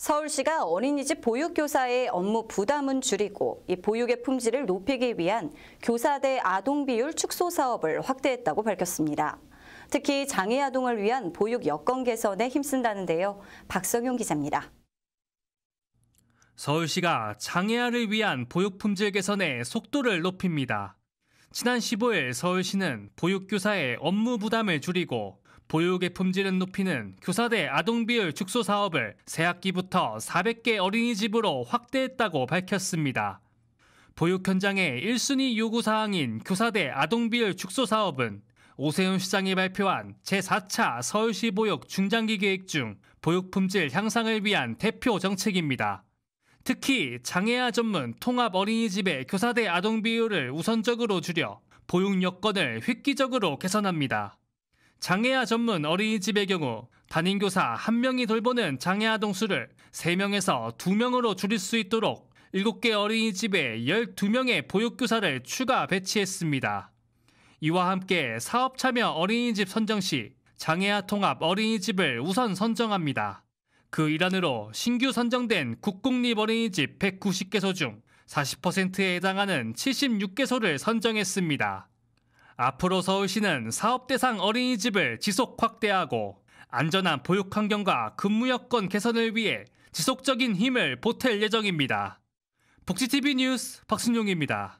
서울시가 어린이집 보육교사의 업무 부담은 줄이고 이 보육의 품질을 높이기 위한 교사대 아동 비율 축소 사업을 확대했다고 밝혔습니다. 특히 장애 아동을 위한 보육 여건 개선에 힘쓴다는데요. 박성용 기자입니다. 서울시가 장애아를 위한 보육 품질 개선에 속도를 높입니다. 지난 15일 서울시는 보육교사의 업무 부담을 줄이고 보육의 품질은 높이는 교사대 아동 비율 축소 사업을 새 학기부터 400개 어린이집으로 확대했다고 밝혔습니다. 보육 현장의 1순위 요구 사항인 교사대 아동 비율 축소 사업은 오세훈 시장이 발표한 제4차 서울시 보육 중장기 계획 중 보육 품질 향상을 위한 대표 정책입니다. 특히 장애아 전문 통합 어린이집의 교사대 아동 비율을 우선적으로 줄여 보육 여건을 획기적으로 개선합니다. 장애아 전문 어린이집의 경우 담임교사 1명이 돌보는 장애아 동수를 3명에서 2명으로 줄일 수 있도록 7개 어린이집에 12명의 보육교사를 추가 배치했습니다. 이와 함께 사업 참여 어린이집 선정 시 장애아 통합 어린이집을 우선 선정합니다. 그 일환으로 신규 선정된 국공립 어린이집 190개소 중 40%에 해당하는 76개소를 선정했습니다. 앞으로 서울시는 사업대상 어린이집을 지속 확대하고 안전한 보육 환경과 근무 여건 개선을 위해 지속적인 힘을 보탤 예정입니다. 복지TV 뉴스 박순용입니다.